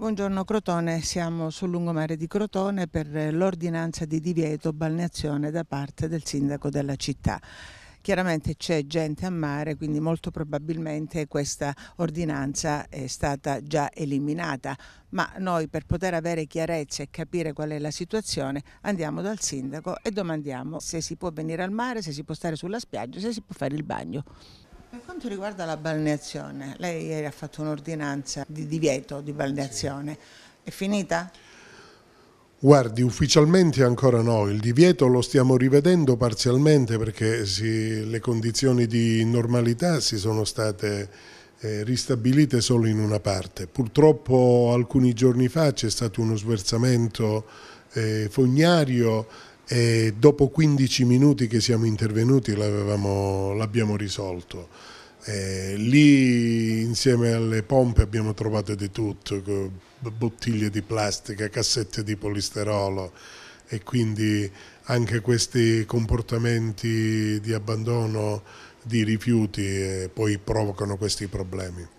Buongiorno Crotone, siamo sul lungomare di Crotone per l'ordinanza di divieto balneazione da parte del sindaco della città. Chiaramente c'è gente a mare, quindi molto probabilmente questa ordinanza è stata già eliminata, ma noi per poter avere chiarezza e capire qual è la situazione andiamo dal sindaco e domandiamo se si può venire al mare, se si può stare sulla spiaggia, se si può fare il bagno. Per quanto riguarda la balneazione, lei ieri ha fatto un'ordinanza di divieto di balneazione, sì. è finita? Guardi, ufficialmente ancora no, il divieto lo stiamo rivedendo parzialmente perché si, le condizioni di normalità si sono state eh, ristabilite solo in una parte. Purtroppo alcuni giorni fa c'è stato uno sversamento eh, fognario e dopo 15 minuti che siamo intervenuti l'abbiamo risolto. E lì insieme alle pompe abbiamo trovato di tutto, bottiglie di plastica, cassette di polisterolo e quindi anche questi comportamenti di abbandono di rifiuti eh, poi provocano questi problemi.